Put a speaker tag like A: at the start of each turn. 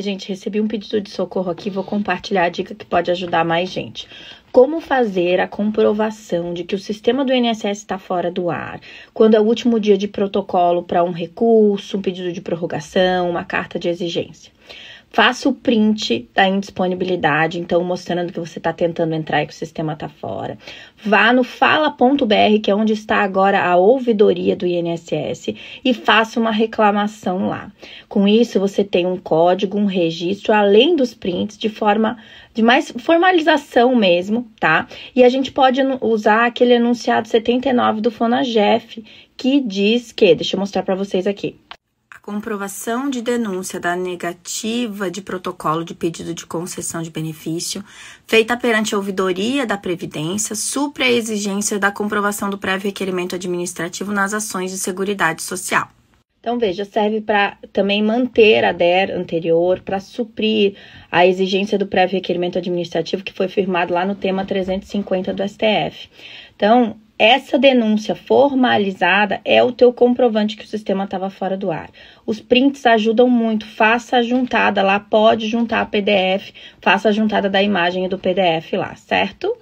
A: Gente, recebi um pedido de socorro aqui, vou compartilhar a dica que pode ajudar mais gente. Como fazer a comprovação de que o sistema do INSS está fora do ar? Quando é o último dia de protocolo para um recurso, um pedido de prorrogação, uma carta de exigência? Faça o print da indisponibilidade, então mostrando que você está tentando entrar e que o sistema está fora. Vá no fala.br, que é onde está agora a ouvidoria do INSS, e faça uma reclamação lá. Com isso, você tem um código, um registro, além dos prints, de forma de mais formalização mesmo, tá? E a gente pode usar aquele enunciado 79 do Fonagef, que diz que, deixa eu mostrar para vocês aqui comprovação de denúncia da negativa de protocolo de pedido de concessão de benefício, feita perante a ouvidoria da Previdência, supra a exigência da comprovação do prévio requerimento administrativo nas ações de Seguridade Social. Então, veja, serve para também manter a DER anterior, para suprir a exigência do prévio requerimento administrativo que foi firmado lá no tema 350 do STF. Então, essa denúncia formalizada é o teu comprovante que o sistema estava fora do ar. Os prints ajudam muito. Faça a juntada lá, pode juntar PDF, faça a juntada da imagem e do PDF lá, certo?